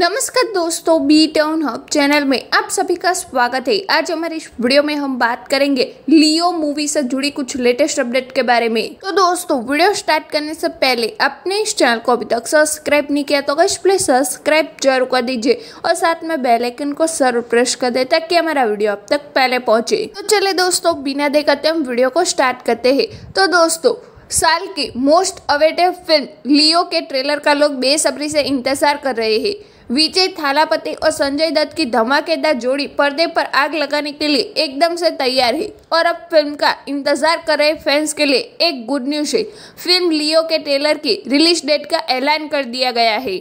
नमस्कार दोस्तों B town hub channel में आप सभी का स्वागत है आज हमारे इस वीडियो में हम बात करेंगे लियो मूवी से जुड़ी कुछ लेटेस्ट अपडेट के बारे में तो दोस्तों वीडियो स्टार्ट करने से पहले आपने इस चैनल को अभी तक सब्सक्राइब नहीं किया तो गश प्लीज सब्सक्राइब जरूर कर दीजिए और साथ में बेलाइकन को सर्व प्रेस कर दे ताकि हमारा वीडियो अब तक पहले पहुंचे तो चले दोस्तों बिना देखते हम वीडियो को स्टार्ट करते है तो दोस्तों साल की मोस्ट अवेटेड फिल्म लियो के ट्रेलर का लोग बेसब्री से इंतजार कर रहे हैं विजय थालापति और संजय दत्त की धमाकेदार जोड़ी पर्दे पर आग लगाने के लिए एकदम से तैयार है और अब फिल्म का इंतजार कर रहे फैंस के लिए एक गुड न्यूज है फिल्म लियो के ट्रेलर की रिलीज डेट का ऐलान कर दिया गया है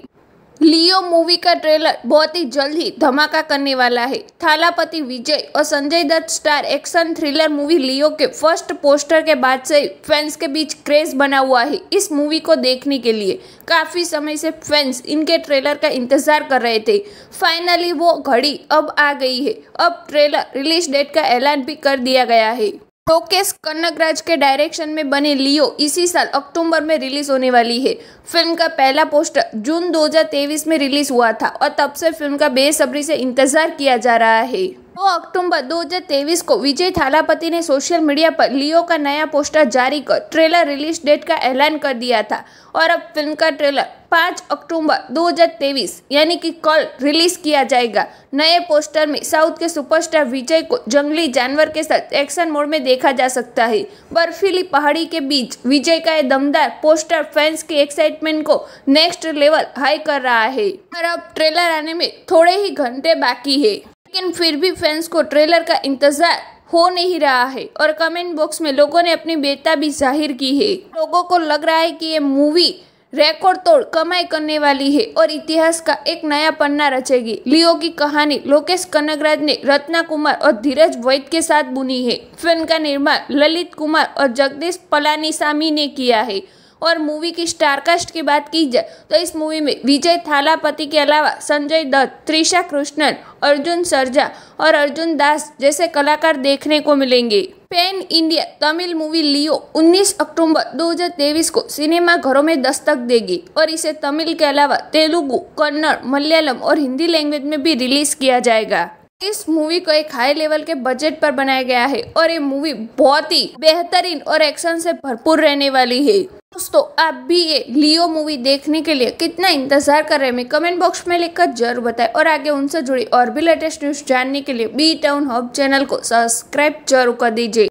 लियो मूवी का ट्रेलर बहुत ही जल्द ही धमाका करने वाला है थालापति विजय और Sanjay Dutt star action thriller movie Leo के फर्स्ट पोस्टर के बाद से फैंस के बीच क्रेज बना हुआ है इस मूवी को देखने के लिए काफ़ी समय से फैंस इनके ट्रेलर का इंतजार कर रहे थे फाइनली वो घड़ी अब आ गई है अब ट्रेलर रिलीज डेट का ऐलान भी कर दिया गया है शोकेस कनकराज के डायरेक्शन में बने लियो इसी साल अक्टूबर में रिलीज होने वाली है फिल्म का पहला पोस्टर जून 2023 में रिलीज हुआ था और तब से फिल्म का बेसब्री से इंतजार किया जा रहा है 2 अक्टूबर 2023 को विजय थालापति ने सोशल मीडिया पर लियो का नया पोस्टर जारी कर ट्रेलर रिलीज डेट का ऐलान कर दिया था और अब फिल्म का ट्रेलर 5 अक्टूबर 2023 यानी कि कल रिलीज किया जाएगा नए पोस्टर में साउथ के सुपरस्टार विजय को जंगली जानवर के साथ एक्शन मोड में देखा जा सकता है बर्फीली पहाड़ी के बीच विजय का यह दमदार पोस्टर फैंस के एक्साइटमेंट को नेक्स्ट लेवल हाई कर रहा है और अब ट्रेलर आने में थोड़े ही घंटे बाकी है लेकिन फिर भी फैंस को ट्रेलर का इंतजार हो नहीं रहा है और कमेंट बॉक्स में लोगों ने अपनी भी जाहिर की है लोगों को लग रहा है कि ये मूवी रिकॉर्ड तोड़ कमाई करने वाली है और इतिहास का एक नया पन्ना रचेगी लियो की कहानी लोकेश कनगराज ने रत्ना कुमार और धीरज वैद के साथ बुनी है फिल्म का निर्माण ललित कुमार और जगदीश पलानीसामी ने किया है और मूवी की स्टारकास्ट की बात की जाए तो इस मूवी में विजय थालापति के अलावा संजय दत्त त्रिशा कृष्णन अर्जुन सरजा और अर्जुन दास जैसे कलाकार देखने को मिलेंगे pan India Tamil movie Leo 19 October 2023 को सिनेमा घरों में दस्तक देगी और इसे तमिल के अलावा तेलुगु कन्नड़ मलयालम और हिंदी लैंग्वेज में भी रिलीज किया जाएगा इस मूवी को एक हाई लेवल के बजट पर बनाया गया है और ये मूवी बहुत ही बेहतरीन और एक्शन से भरपूर रहने वाली है दोस्तों आप भी ये लियो मूवी देखने के लिए कितना इंतजार कर रहे हैं कमेंट बॉक्स में लिखकर जरूर बताएं और आगे उनसे जुड़ी और भी लेटेस्ट न्यूज जानने के लिए बी टाउन हब चैनल को सब्सक्राइब जरूर कर दीजिए